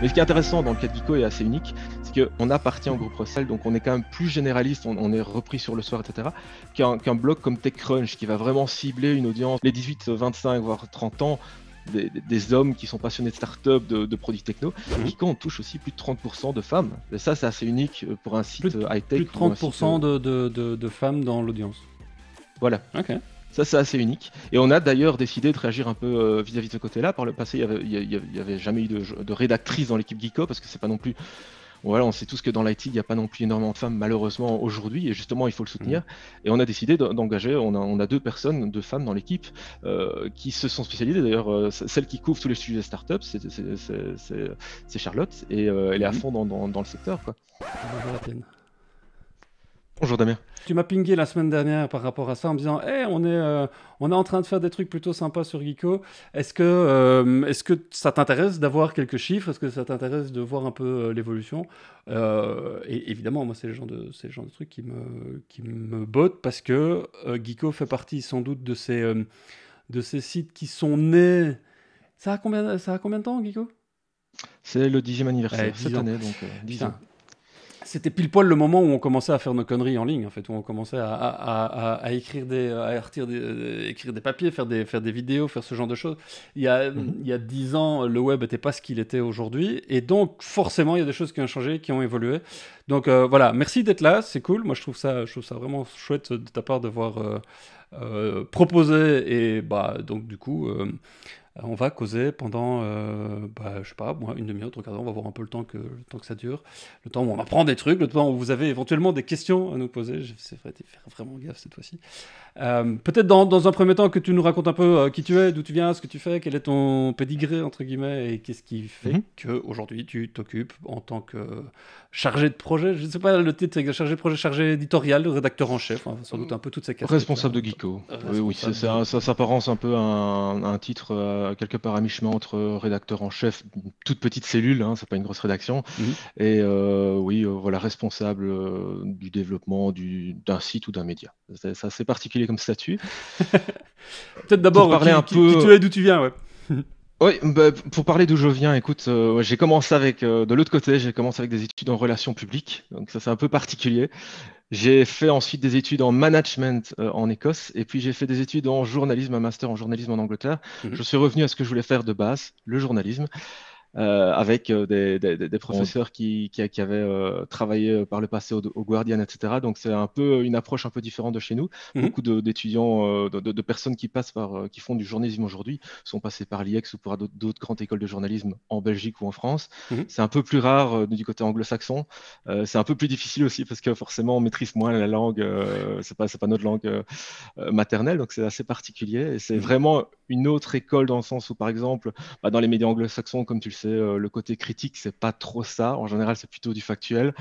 Mais ce qui est intéressant dans le cas de Vico, et assez unique, c'est qu'on appartient au groupe Russell, donc on est quand même plus généraliste, on, est repris sur le soir, etc., qu'un blog comme TechCrunch qui va vraiment cibler une audience, les 18, 25, voire 30 ans, des, hommes qui sont passionnés de start-up, de, produits techno. Mhm. quand on touche aussi plus de 30% de femmes. Et ça, c'est assez unique euh, pour un site euh, high-tech. Plus de 30% euh, de, de, femmes dans l'audience. Voilà. Ok. Ça, c'est assez unique. Et on a d'ailleurs décidé de réagir un peu euh, vis-à-vis de ce côté-là. Par le passé, il n'y avait, jamais eu de, rédactrice dans l'équipe Geeko, parce que c'est pas non plus. Voilà, on sait tous que dans l'IT, il n'y a pas non plus énormément de femmes, malheureusement, aujourd'hui, et justement, il faut le soutenir. Mmh. Et on a décidé d'engager, on a, deux personnes, deux femmes dans l'équipe, euh, qui se sont spécialisées. D'ailleurs, euh, celle qui couvre tous les sujets startups, c'est Charlotte, et elle est à mmh. fond dans, le secteur. Quoi. Bonjour Damien. Tu m'as pingé la semaine dernière par rapport à ça en me disant hey, eh, on, est, euh, on est en train de faire des trucs plutôt sympas sur Geeko. Est-ce que, euh, est-ce que ça t'intéresse d'avoir quelques chiffres Est-ce que ça t'intéresse de voir un peu euh, l'évolution Et évidemment, moi, c'est le genre de, c'est le genre de truc qui me, qui me botte parce que Geeko fait partie sans doute de ces, de ces sites qui sont nés. Ça a combien, ça a combien de temps, Geeko C'est le dixième anniversaire cette année, donc 10 ans c'était pile poil le moment où on commençait à faire nos conneries en ligne, en fait, où on commençait à, écrire des, à euh, écrire des papiers, faire des, faire des vidéos, faire ce genre de choses. Il y a, 10 mhm. ans, le web n'était pas ce qu'il était aujourd'hui, et donc forcément, il y a des choses qui ont changé, qui ont évolué. Donc euh, voilà, merci d'être là, c'est cool. Moi, je trouve ça, je trouve ça vraiment chouette de ta part de voir. Euh, proposer et bah donc du coup euh, on va causer pendant, euh, bah, je sais pas, une demi-heure, on va voir un peu le temps que, le temps que ça dure, le temps où on apprend des trucs, le temps où vous avez éventuellement des questions à nous poser. C'est vrai, faire vraiment gaffe cette fois-ci. Euh, peut-être dans, un premier temps que tu nous racontes un peu euh, qui tu es, d'où tu viens, ce que tu fais, quel est ton pédigré, entre guillemets, et qu'est-ce qui fait mhm. que qu'aujourd'hui tu t'occupes en tant que chargé de projet, je ne sais pas le titre, chargé de projet, chargé éditorial, rédacteur en chef, hein, sans doute un peu toutes ces questions. Responsable de Geeko. Oui, oui, ça, s'apparence un peu un, à un titre euh, quelque part à mi-chemin entre rédacteur en chef, toute petite cellule, hein, c'est pas une grosse rédaction, mhm. et euh, oui, euh, voilà, responsable du développement d'un site ou d'un média. C'est assez particulier comme statut. Peut-être d'abord parler un peu d'où tu viens, Oui, bah, pour parler d'où je viens, écoute, j'ai commencé avec, de l'autre côté, j'ai commencé avec des études en relations publiques, donc ça c'est un peu particulier. J'ai fait ensuite des études en management euh, en Écosse et puis j'ai fait des études en journalisme, un master en journalisme en Angleterre. Mhm. Je suis revenu à ce que je voulais faire de base, le journalisme. Euh, avec euh, des, professeurs qui, avaient euh, travaillé par le passé au, Guardian, etc. Donc c'est un peu une approche un peu différente de chez nous. Mhm. Beaucoup d'étudiants, de, personnes qui passent par, qui font du journalisme aujourd'hui, sont passés par l'IEX ou par d'autres grandes écoles de journalisme en Belgique ou en France. Mhm. C'est un peu plus rare du côté anglo-saxon. c'est un peu plus difficile aussi parce que forcément on maîtrise moins la langue. c'est pas, pas notre langue maternelle, donc c'est assez particulier. c'est mhm. vraiment une autre école dans le sens où, par exemple, bah, dans les médias anglo-saxons, comme tu le euh, le côté critique, c'est pas trop ça. En général, c'est plutôt du factuel.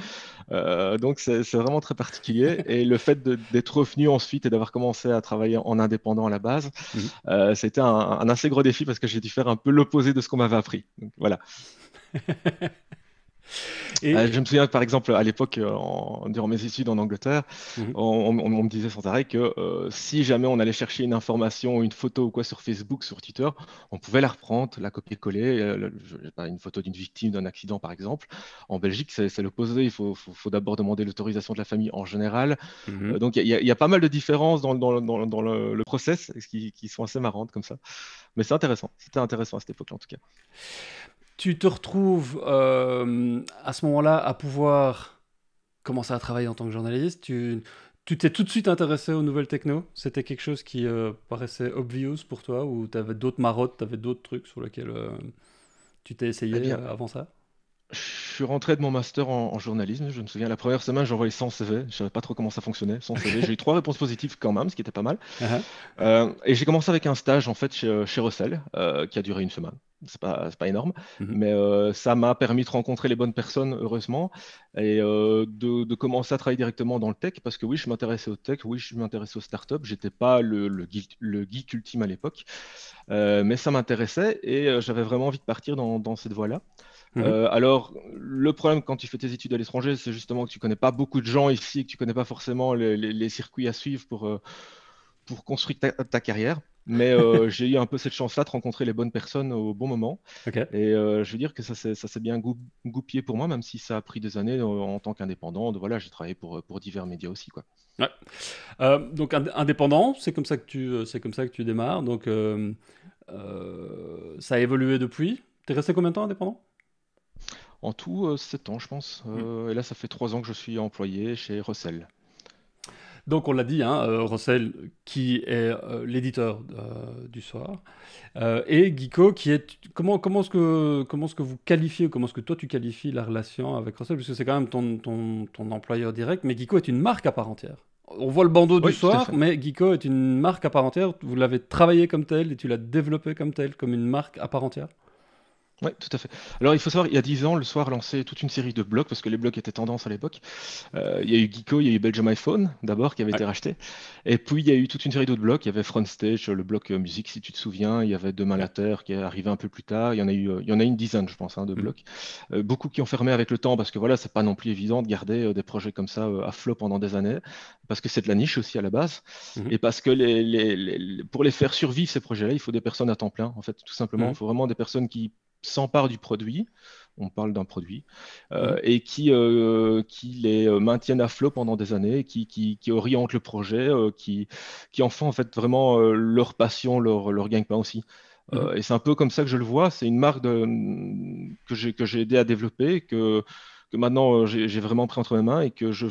Euh, donc, c'est vraiment très particulier. Et le fait d'être revenu ensuite et d'avoir commencé à travailler en indépendant à la base, mhm. euh, c'était un, assez gros défi parce que j'ai dû faire un peu l'opposé de ce qu'on m'avait appris. voilà. Euh, je me souviens par exemple à l'époque, euh, durant mes études en Angleterre, mhm. on, me disait sans arrêt que euh, si jamais on allait chercher une information, une photo ou quoi sur Facebook, sur Twitter, on pouvait la reprendre, la copier-coller, une photo d'une victime d'un accident par exemple. En Belgique, c'est l'opposé, il faut, d'abord demander l'autorisation de la famille en général. Mhm. donc il y, a pas mal de différences dans, dans, le, process qui, qui sont assez marrantes comme ça. Mais c'est intéressant, c'était intéressant à cette époque-là en tout cas tu te retrouves euh, à ce moment-là à pouvoir commencer à travailler en tant que journaliste. Tu, t'es tout de suite intéressé aux nouvelles techno C'était quelque chose qui euh, paraissait obvious pour toi ou tu avais d'autres marottes, tu avais d'autres trucs sur lesquels euh, tu t'es essayé eh avant ça je suis rentré de mon master en, journalisme. Je me souviens, la première semaine, j'ai envoyé 100 CV. Je ne savais pas trop comment ça fonctionnait, 100 CV. j'ai eu trois réponses positives quand même, ce qui était pas mal. Uh-huh. Euh, et j'ai commencé avec un stage en fait chez, Russell, euh, qui a duré une semaine. C'est pas, pas énorme, mm-hmm. mais euh, ça m'a permis de rencontrer les bonnes personnes, heureusement, et de, commencer à travailler directement dans le tech, parce que oui, je m'intéressais au tech, oui, je m'intéressais aux startups. J'étais pas le, geek, le, ultime à l'époque, mais ça m'intéressait et j'avais vraiment envie de partir dans cette voie-là. Mhm. Euh, alors, le problème quand tu fais tes études à l'étranger, c'est justement que tu connais pas beaucoup de gens ici, que tu connais pas forcément les, circuits à suivre pour, euh, pour construire ta, carrière. Mais euh, j'ai eu un peu cette chance-là de rencontrer les bonnes personnes au bon moment. Et je veux dire que ça s'est bien goupillé pour moi, même si ça a pris des années en tant qu'indépendant. Voilà, j'ai travaillé pour, divers médias aussi. Quoi. donc, indépendant, c'est comme, ça que tu, comme ça que tu démarres. Donc, ça a évolué depuis. T'es resté combien de temps indépendant en tout, euh, sept 7 ans, je pense. Euh, mm. et là, ça fait 3 ans que je suis employé chez Russell. Donc, on l'a dit, hein, euh, qui est l'éditeur du soir, et Gico qui est. Comment, comment est-ce que, que vous qualifiez, comment est-ce que toi tu qualifies la relation avec Russell puisque c'est quand même ton, ton, employeur direct, mais Guico est une marque à part entière. On voit le bandeau du soir, mais Gico est une marque à part entière. Vous l'avez travaillé comme tel et tu l'as développé comme tel, comme une marque à part entière. Oui, tout à fait. Alors, il faut savoir, il y a 10 ans, le soir lançait toute une série de blocs parce que les blocs étaient tendance à l'époque. Euh, il y a eu Geeko, il y a eu Belgium iPhone, d'abord, qui avait été racheté. Et puis, il y a eu toute une série d'autres blocs. Il y avait Front Stage, le bloc euh, musique, si tu te souviens. Il y avait Demain la Terre, qui est arrivé un peu plus tard. Il y en a eu euh, il y en a une dizaine, je pense, hein, de mmh. blocs. beaucoup qui ont fermé avec le temps, parce que voilà, c'est pas non plus évident de garder des projets comme ça à flot pendant des années, parce que c'est de la niche aussi à la base. Mmh. Et parce que les, pour les faire survivre, ces projets-là, il faut des personnes à temps plein, en fait, tout simplement. Mmh. Il faut vraiment des personnes qui s'empare du produit, on parle d'un produit, euh, mhm. et qui, euh, qui les euh, maintiennent à flot pendant des années, qui, qui, orientent le projet, qui, qui en font en fait vraiment leur passion, leur, leur gagne-pain aussi. Mhm. et c'est un peu comme ça que je le vois, c'est une marque de, que j'ai aidé à développer, que que maintenant euh, j'ai vraiment pris entre mes mains et que je,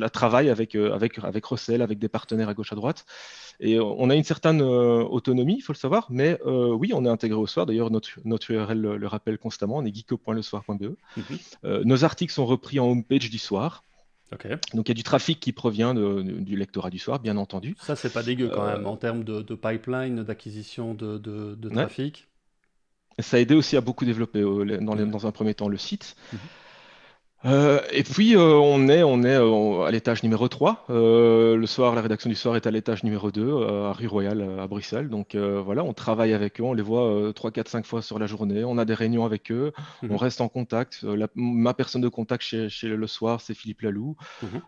la travaille avec, euh, avec, avec Russell, avec des partenaires à gauche à droite. Et on a une certaine euh, autonomie, il faut le savoir, mais oui, on est intégré au soir. D'ailleurs, notre, URL le, rappelle constamment, on est geeko.lesoir.be. Mhm. nos articles sont repris en homepage du soir. Donc il y a du trafic qui provient du lectorat du soir, bien entendu. Ça, c'est pas dégueu quand même en termes de, pipeline, d'acquisition de, trafic. Ça a aidé aussi à beaucoup développer dans, un premier temps le site. Mhm. Euh, et puis, euh, on est, on est euh, à l'étage numéro 3. le soir, la rédaction du soir est à l'étage numéro 2, à Rue Royale, à Bruxelles. Donc voilà, on travaille avec eux, on les voit 3, 4, 5 fois sur la journée. On a des réunions avec eux, mhm. on reste en contact. ma personne de contact chez, le soir, c'est Philippe Laloux. Mhm.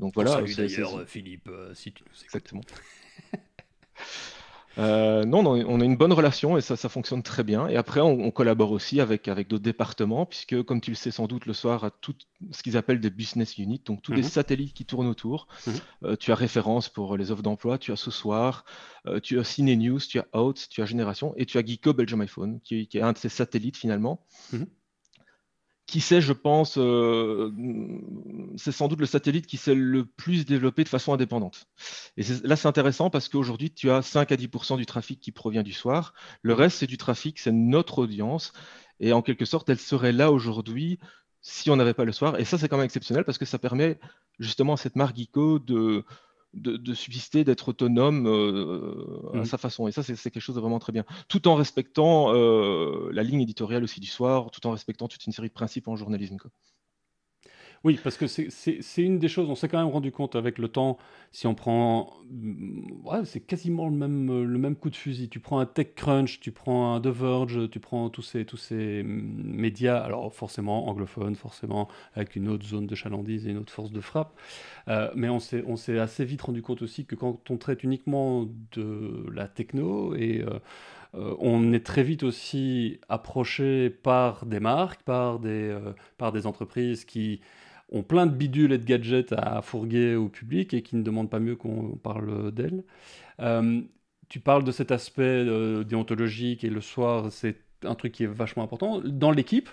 donc voilà. Salut d'ailleurs, Philippe, si tu nous Exactement. Euh, non, non, on a une bonne relation et ça, ça fonctionne très bien. Et après, on, collabore aussi avec, avec d'autres départements, puisque, comme tu le sais sans doute, le soir, à tout ce qu'ils appellent des business units, donc tous les mhm. satellites qui tournent autour. Mhm. Euh, tu as référence pour les offres d'emploi, tu as ce soir, euh, tu as Cine News, tu as Out, tu as Génération et tu as Geeko Belgium iPhone, qui, est un de ces satellites finalement. Mhm qui sait, je pense, euh, c'est sans doute le satellite qui s'est le plus développé de façon indépendante. Et là, c'est intéressant parce qu'aujourd'hui, tu as 5 à 10 du trafic qui provient du soir. Le reste, c'est du trafic, c'est notre audience. Et en quelque sorte, elle serait là aujourd'hui si on n'avait pas le soir. Et ça, c'est quand même exceptionnel parce que ça permet justement à cette marque de, de, subsister, d'être autonome euh, euh, à mm. sa façon. Et ça, c'est quelque chose de vraiment très bien. Tout en respectant euh, la ligne éditoriale aussi du soir, tout en respectant toute une série de principes en journalisme. Oui, parce que c'est une des choses, on s'est quand même rendu compte avec le temps, si on prend. Mm, c'est quasiment le même, le même coup de fusil. Tu prends un TechCrunch, tu prends un The Verge, tu prends tous ces, tous ces mm, médias, alors forcément anglophones, forcément avec une autre zone de chalandise et une autre force de frappe. Euh, mais on s'est assez vite rendu compte aussi que quand on traite uniquement de la techno et. Euh, euh, on est très vite aussi approché par des marques, par des, par des entreprises qui, ont plein de bidules et de gadgets à fourguer au public et qui ne demandent pas mieux qu'on parle d'elles. Euh, tu parles de cet aspect euh, déontologique et le soir, c'est un truc qui est vachement important. Dans l'équipe,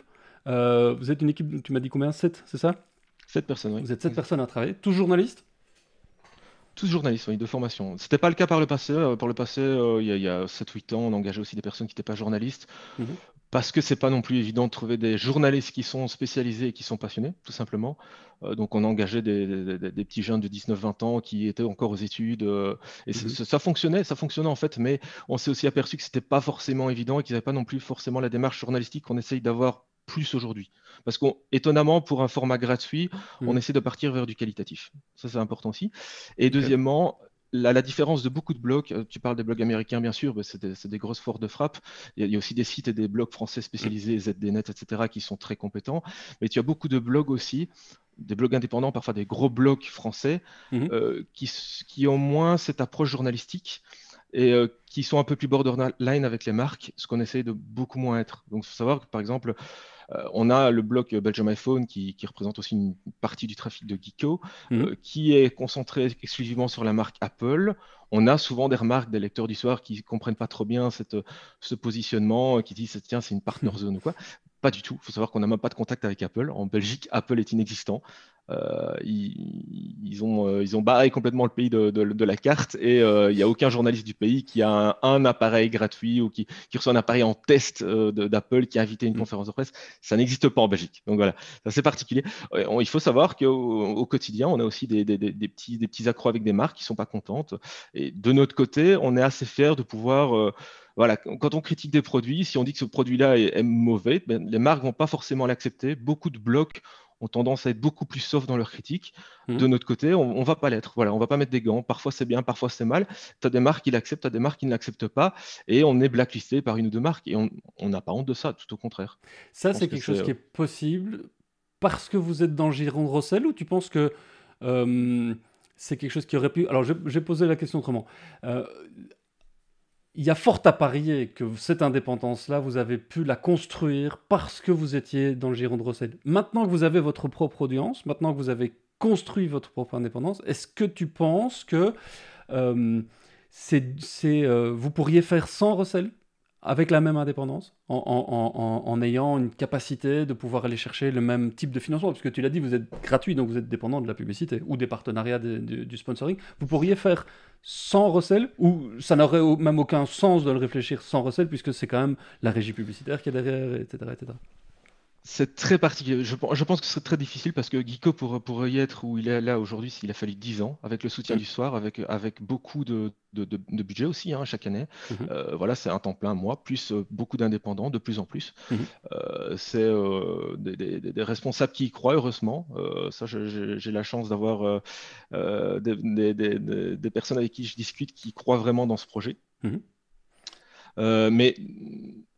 euh, vous êtes une équipe, tu m'as dit combien 7, c'est ça 7 personnes, oui. Vous êtes 7 personnes à travailler, tous journalistes tous journalistes, oui, de formation. C'était pas le cas par le passé. Par le passé, il y a, 7-8 ans, on engageait aussi des personnes qui n'étaient pas journalistes. Mhm parce que c'est pas non plus évident de trouver des journalistes qui sont spécialisés et qui sont passionnés, tout simplement. Euh, donc on a des, des, petits jeunes de 19-20 ans qui étaient encore aux études, euh, et mm-hmm. ça fonctionnait, ça fonctionnait en fait, mais on s'est aussi aperçu que c'était pas forcément évident et qu'ils n'avaient pas non plus forcément la démarche journalistique qu'on essaye d'avoir plus aujourd'hui. Parce qu'étonnamment, pour un format gratuit, on mm. essaie de partir vers du qualitatif. Ça, c'est important aussi. Et deuxièmement, la, différence de beaucoup de blogs, euh, tu parles des blogs américains bien sûr, c'est des, grosses forces de frappe. Il y, a, aussi des sites et des blogs français spécialisés, mm. ZDNet, etc., qui sont très compétents. Mais tu as beaucoup de blogs aussi, des blogs indépendants, parfois des gros blogs français, mm-hmm. euh, qui, qui, ont moins cette approche journalistique et euh, qui sont un peu plus borderline avec les marques, ce qu'on essaye de beaucoup moins être. Donc, il faut savoir que, par exemple, euh, on a le bloc Belgium iPhone qui, représente aussi une partie du trafic de Geeko, euh, mhm. qui est concentré exclusivement sur la marque Apple on a souvent des remarques des lecteurs du soir qui ne comprennent pas trop bien ce positionnement, qui disent tiens, c'est une partner mhm. zone ou quoi. Pas du tout. Il faut savoir qu'on n'a même pas de contact avec Apple. En Belgique, Apple est inexistant. Euh, ils, ont, euh, ils ont barré complètement le pays de, la carte et euh, il n'y a aucun journaliste du pays qui a un, appareil gratuit ou qui, qui, reçoit un appareil en test d'Apple qui a invité une mm. conférence de presse. Ça n'existe pas en Belgique. Donc voilà, c'est assez particulier. il faut savoir qu'au au quotidien, on a aussi des, petits, des petits accros avec des marques qui ne sont pas contentes. Et de notre côté, on est assez fier de pouvoir voilà, quand on critique des produits, si on dit que ce produit-là est, mauvais, ben, les marques vont pas forcément l'accepter. Beaucoup de blocs ont tendance à être beaucoup plus soft dans leur critique. Hmm. De notre côté, on, va pas l'être. Voilà, on va pas mettre des gants. Parfois c'est bien, parfois c'est mal. Tu as des marques qui l'acceptent, tu as des marques qui ne l'acceptent pas. Et on est blacklisté par une ou deux marques. Et on n'a pas honte de ça, tout au contraire. Ça, c'est quelque chose qui euh, est possible parce que vous êtes dans Giron Rossel ou tu penses que euh, c'est quelque chose qui aurait pu. Alors, j'ai posé la question autrement. Euh, il y a fort à parier que cette indépendance-là, vous avez pu la construire parce que vous étiez dans le giron de recel. Maintenant que vous avez votre propre audience, maintenant que vous avez construit votre propre indépendance, est-ce que tu penses que euh, euh, vous pourriez faire sans recel avec la même indépendance, en, ayant une capacité de pouvoir aller chercher le même type de financement, parce que tu l'as dit, vous êtes gratuit, donc vous êtes dépendant de la publicité ou des partenariats du sponsoring. Vous pourriez faire sans recel, ou ça n'aurait même aucun sens de le réfléchir sans recel, puisque c'est quand même la régie publicitaire qui est derrière, etc. etc. C'est très particulier. Je, pense que ce serait très difficile parce que Guico, pour, y être où il est là aujourd'hui, s'il a fallu 10 ans, avec le soutien mm. du soir, avec, beaucoup de, budget aussi hein, chaque année. Mm-hmm. Euh, voilà, c'est un temps plein, moi, plus euh, beaucoup d'indépendants, de plus en plus. Mm-hmm. Euh, c'est des, responsables qui y croient, heureusement. ça, j'ai la chance d'avoir des, personnes avec qui je discute qui croient vraiment dans ce projet. Mm-hmm. mais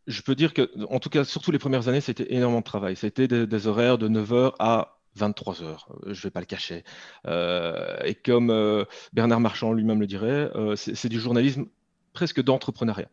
je peux dire que, en tout cas, surtout les premières années, c'était énormément de travail. C'était des, horaires de 9h à 23 h euh, je ne vais pas le cacher. Euh, et comme euh, Bernard Marchand lui-même le dirait, c'est du journalisme presque d'entrepreneuriat.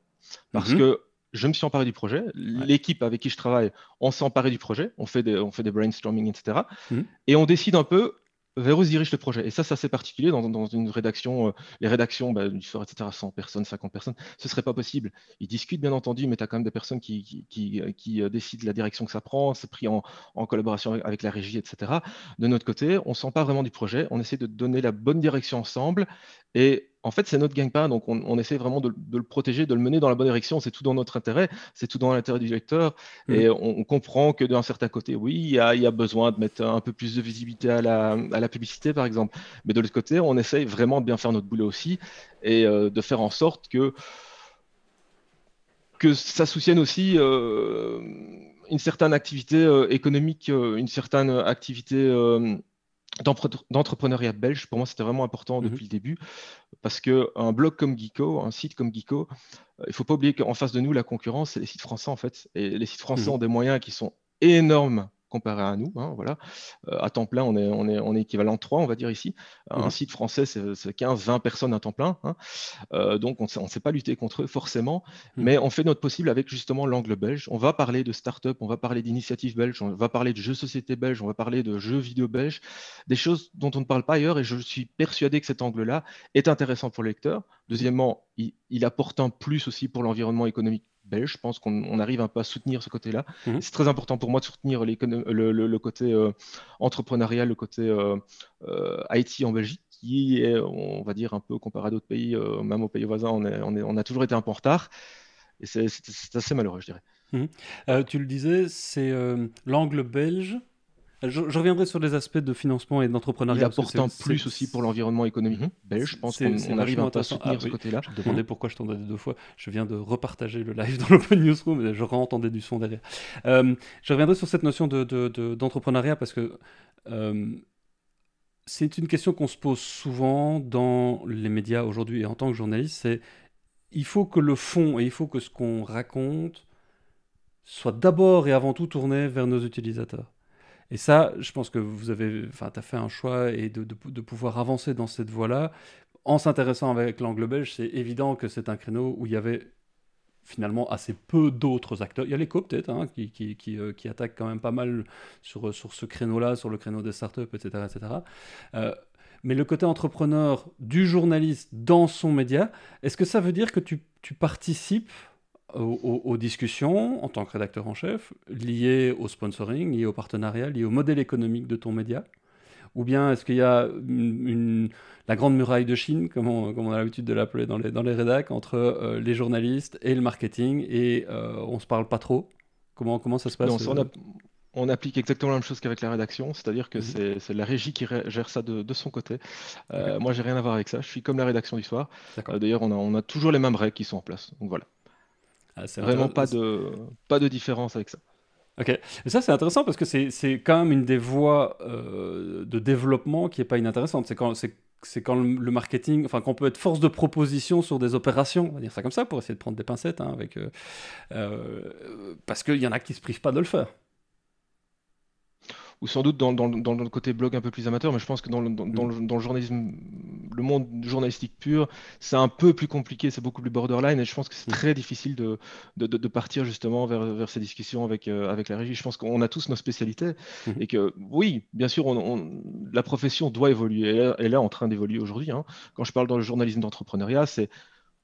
Parce mhm. que je me suis emparé du projet, l'équipe avec qui je travaille, on s'est emparé du projet, on fait des, brainstorming, etc. Mhm. Et on décide un peu Véros dirige le projet. Et ça, c'est assez particulier dans, une rédaction. Euh, les rédactions bah, du etc., 100 personnes, 50 personnes, ce ne serait pas possible. Ils discutent, bien entendu, mais tu as quand même des personnes qui, qui, qui, euh, euh, décident la direction que ça prend, c'est pris en, en collaboration avec, la régie, etc. De notre côté, on ne sent pas vraiment du projet. On essaie de donner la bonne direction ensemble. Et en fait, c'est notre gagne-pain, donc on, essaie vraiment de, le protéger, de le mener dans la bonne direction. C'est tout dans notre intérêt, c'est tout dans l'intérêt du lecteur. Mm. Et on, comprend que d'un certain côté, oui, il y, a besoin de mettre un peu plus de visibilité à la, publicité, par exemple. Mais de l'autre côté, on essaye vraiment de bien faire notre boulot aussi et euh, de faire en sorte que, ça soutienne aussi. Euh, une certaine activité euh, économique, une certaine activité d'entrepreneuriat belge, pour moi, c'était vraiment important mmh depuis le début, parce qu'un blog comme Geeko, un site comme Geeko, euh, il ne faut pas oublier qu'en face de nous, la concurrence, c'est les sites français, en fait. Et les sites français mmh ont des moyens qui sont énormes comparé à nous. Hein, voilà. Euh, à temps plein, on est, on, est, on équivalent 3, on va dire ici. Un mmh site français, c'est 15-20 personnes à temps plein. Hein. Euh, donc, on ne sait pas lutter contre eux forcément, mmh. mais on fait notre possible avec justement l'angle belge. On va parler de start-up, on va parler d'initiatives belges, on va parler de jeux société belges, on va parler de jeux vidéo belges, des choses dont on ne parle pas ailleurs. Et je suis persuadé que cet angle-là est intéressant pour le lecteur. Deuxièmement, il apporte un plus aussi pour l'environnement économique belge. Je pense qu'on arrive un peu à soutenir ce côté-là. Mhm. C'est très important pour moi de soutenir le, côté euh, entrepreneurial, le côté euh, euh, IT en Belgique, qui est, on va dire, un peu comparé à d'autres pays, même aux pays voisins, on, a toujours été un peu en retard. Et c'est assez malheureux, je dirais. Mhm. tu le disais, c'est l'angle belge je, reviendrai sur les aspects de financement et d'entrepreneuriat. Il apporte plus aussi pour l'environnement économique mhm. ben, Je pense qu'on arrive à soutenir ah ce côté-là. Je me demandais mhm. pourquoi je t'entendais deux fois. Je viens de repartager le live dans l'Open Newsroom et je re-entendais du son derrière. Euh, je reviendrai sur cette notion d'entrepreneuriat de, parce que euh, c'est une question qu'on se pose souvent dans les médias aujourd'hui et en tant que journaliste. C'est il faut que le fond et il faut que ce qu'on raconte soit d'abord et avant tout tourné vers nos utilisateurs. Et ça, je pense que vous avez, enfin, tu as fait un choix et de, de, pouvoir avancer dans cette voie-là. En s'intéressant avec l'angle belge, c'est évident que c'est un créneau où il y avait finalement assez peu d'autres acteurs. Il y a l'éco peut-être, hein, qui, qui, euh, qui, attaque quand même pas mal sur, sur ce créneau-là, sur le créneau des startups, etc. etc. Euh, mais le côté entrepreneur du journaliste dans son média, est-ce que ça veut dire que tu, tu participes aux, discussions en tant que rédacteur en chef, liées au sponsoring, liées au partenariat, liées au modèle économique de ton média Ou bien est-ce qu'il y a une, la grande muraille de Chine, comme on, comme on a l'habitude de l'appeler dans les, dans les rédacs, entre euh, les journalistes et le marketing, et euh, on se parle pas trop Comment, comment ça se passe on, applique exactement la même chose qu'avec la rédaction, c'est-à-dire que mm-hmm. c'est la régie qui gère ça de, son côté. Euh, moi, j'ai rien à voir avec ça. Je suis comme la rédaction du soir. D'ailleurs, on a, on a toujours les mêmes règles qui sont en place. Donc voilà. Ah, Vraiment pas de, pas de différence avec ça. Ok, et ça c'est intéressant parce que c'est quand même une des voies euh, de développement qui est pas inintéressante. C'est quand, quand le, marketing, enfin qu'on peut être force de proposition sur des opérations, on va dire ça comme ça pour essayer de prendre des pincettes, hein, avec, euh, euh, parce qu'il y en a qui se privent pas de le faire sans doute dans, le côté blog un peu plus amateur, mais je pense que mm. dans le, journalisme, le monde journalistique pur, c'est un peu plus compliqué, c'est beaucoup plus borderline, et je pense que c'est mm. très difficile de, partir justement vers, ces discussions euh, avec, la régie. Je pense qu'on a tous nos spécialités, mm-hmm. et que oui, bien sûr, on, la profession doit évoluer, elle, elle est en train d'évoluer aujourd'hui. Hein. Quand je parle dans le journalisme d'entrepreneuriat, c'est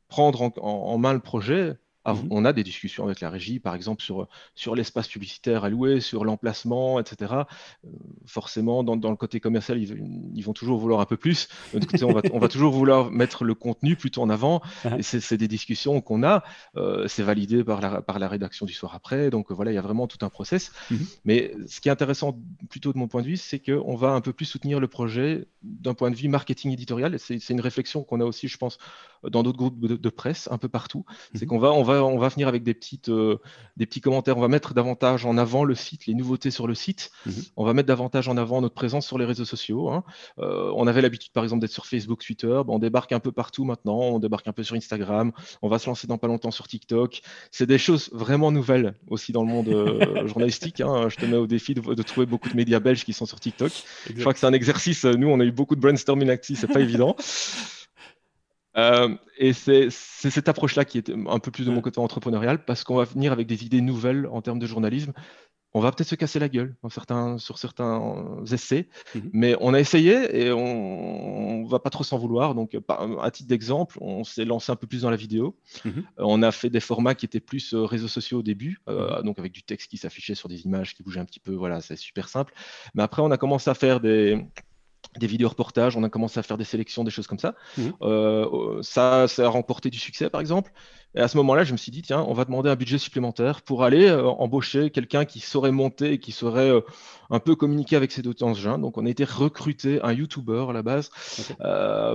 prendre en main le projet, ah, mmh on a des discussions avec la régie, par exemple, sur, sur l'espace publicitaire alloué, sur l'emplacement, etc. Euh, forcément, dans, le côté commercial, ils, vont toujours vouloir un peu plus. on, va, toujours vouloir mettre le contenu plutôt en avant. Ah ah. Et c'est des discussions qu'on a. Euh, c'est validé par la, par la rédaction du soir après. Donc, voilà, il y a vraiment tout un process. Mmh Mais ce qui est intéressant, plutôt de mon point de vue, c'est qu'on va un peu plus soutenir le projet d'un point de vue marketing éditorial. C'est une réflexion qu'on a aussi, je pense, dans d'autres groupes de, presse, un peu partout. Mmh c'est qu'on va on va venir avec des, petites, euh, des petits commentaires. On va mettre davantage en avant le site, les nouveautés sur le site. Mhm. On va mettre davantage en avant notre présence sur les réseaux sociaux. Hein. Euh, on avait l'habitude, par exemple, d'être sur Facebook, Twitter. on débarque un peu partout maintenant. On débarque un peu sur Instagram. On va se lancer dans pas longtemps sur TikTok. C'est des choses vraiment nouvelles aussi dans le monde euh, journalistique. Hein. Je te mets au défi de, trouver beaucoup de médias belges qui sont sur TikTok. Je crois que c'est un exercice. Nous, on a eu beaucoup de brainstorming actifs. C'est pas évident. Euh, et c'est cette approche-là qui est un peu plus de mon côté entrepreneurial, parce qu'on va venir avec des idées nouvelles en termes de journalisme. On va peut-être se casser la gueule certains, sur certains essais, mhm. mais on a essayé et on, ne va pas trop s'en vouloir. Donc, à titre d'exemple, on s'est lancé un peu plus dans la vidéo. Mhm. Euh, on a fait des formats qui étaient plus euh, réseaux sociaux au début, mhm. donc avec du texte qui s'affichait sur des images qui bougeaient un petit peu. Voilà, c'est super simple. Mais après, on a commencé à faire des, des vidéos reportages, on a commencé à faire des sélections, des choses comme ça. Mhm. Euh, euh, ça, ça a remporté du succès, par exemple. Et à ce moment-là, je me suis dit, tiens, on va demander un budget supplémentaire pour aller euh, embaucher quelqu'un qui saurait monter et qui saurait un peu communiquer avec ses audiences jeunes. Donc, on a été recruté un YouTuber à la base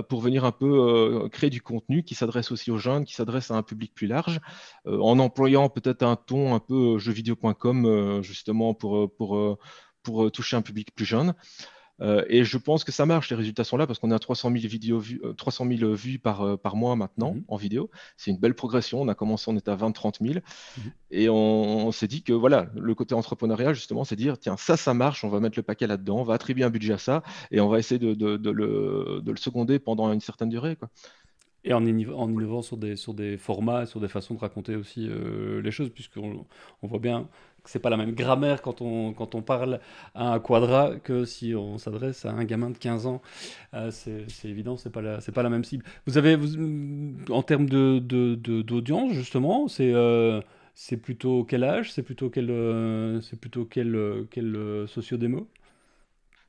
pour venir un peu créer du contenu qui s'adresse aussi aux jeunes, qui s'adresse à un public plus large, en employant peut-être un ton un peu jeuxvideo.com, justement, pour, pour, pour toucher un public plus jeune. Euh, et je pense que ça marche, les résultats sont là parce qu'on est à 300 000, vues, euh, vues euh, par, mois maintenant mhm. en vidéo. C'est une belle progression. On a commencé, on est à 20-30 000. Mhm. Et on, s'est dit que voilà, le côté entrepreneurial justement, c'est dire tiens, ça, ça marche, on va mettre le paquet là-dedans, on va attribuer un budget à ça et on va essayer de, le, de le, seconder pendant une certaine durée. Quoi et en, innovant sur des, sur des formats, sur des façons de raconter aussi euh, les choses, puisqu'on on voit bien que c'est pas la même grammaire quand on, quand on parle à un quadra que si on s'adresse à un gamin de 15 ans. Euh, c'est évident, c'est pas, pas la même cible. Vous avez, en termes d'audience, de, de, justement, c'est. Euh, c'est plutôt quel âge C'est plutôt quel, c'est plutôt quel, quel sociodémo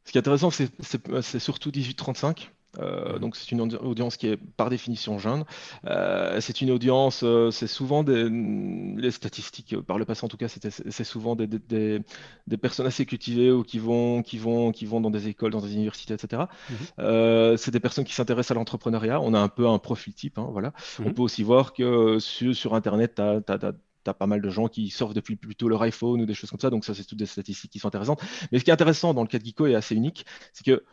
Ce qui est intéressant, c'est surtout 18-35. Euh, mhm. donc c'est une audience qui est par définition jeune. Euh, c'est une audience, euh, c'est souvent des, mm, les statistiques par le passé en tout cas, c'est souvent des, des, personnes assez cultivées ou qui vont, qui vont, qui vont dans des écoles, dans des universités, etc. Mhm. c'est des personnes qui s'intéressent à l'entrepreneuriat. On a un peu un profil type, hein, voilà. On mhm. peut aussi voir que sur, sur internet, tu as, T'as pas mal de gens qui sortent depuis plutôt leur iPhone ou des choses comme ça, donc ça c'est toutes des statistiques qui sont intéressantes. Mais ce qui est intéressant dans le cas de Geeko et assez unique, c'est que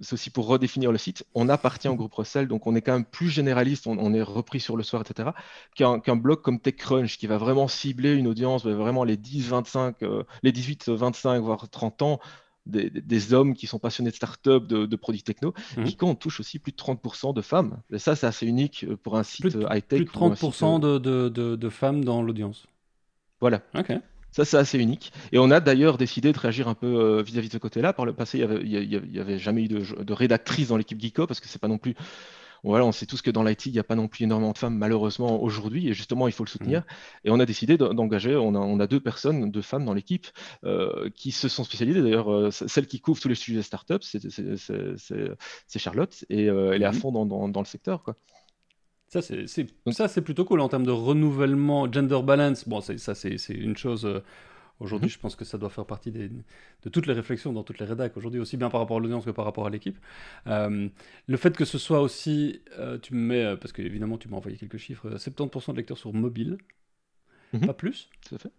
c'est aussi pour redéfinir le site, on appartient au mhm. groupe Russell, donc on est quand même plus généraliste, on, est repris sur le soir, etc., qu'un blog comme TechCrunch qui va vraiment cibler une audience, bah, vraiment les 18, 25, euh, voire 30 ans, des, hommes qui sont passionnés de start-up, de, produits techno, et mhm. qui on touche aussi plus de 30% de femmes. Et ça, c'est assez unique euh, pour un site euh, high-tech. Plus de 30% de, de, femmes dans l'audience. Voilà. OK. Ça, c'est assez unique. Et on a d'ailleurs décidé de réagir un peu euh, vis-à-vis de ce côté-là. Par le passé, il n'y avait, jamais eu de, rédactrice dans l'équipe Geeko parce que c'est pas non plus. Voilà, on sait tous que dans l'IT, il n'y a pas non plus énormément de femmes, malheureusement, aujourd'hui, et justement, il faut le soutenir. Mmh. Et on a décidé d'engager, on, a, deux personnes, deux femmes dans l'équipe, euh, qui se sont spécialisées, d'ailleurs, euh, celle qui couvre tous les sujets startups, c'est Charlotte, et elle est à mmh. fond dans, le secteur. Quoi. Ça, c'est plutôt cool en termes de renouvellement, gender balance. Bon, ça, c'est une chose. Euh, aujourd'hui, mm-hmm. je pense que ça doit faire partie de toutes les réflexions dans toutes les rédacs. Aujourd'hui, aussi bien par rapport à l'audience que par rapport à l'équipe. Euh, le fait que ce soit aussi, euh, tu me mets, parce qu'évidemment, tu m'as envoyé quelques chiffres, 70% de lecteurs sur mobile, mm-hmm. pas plus. Ça fait.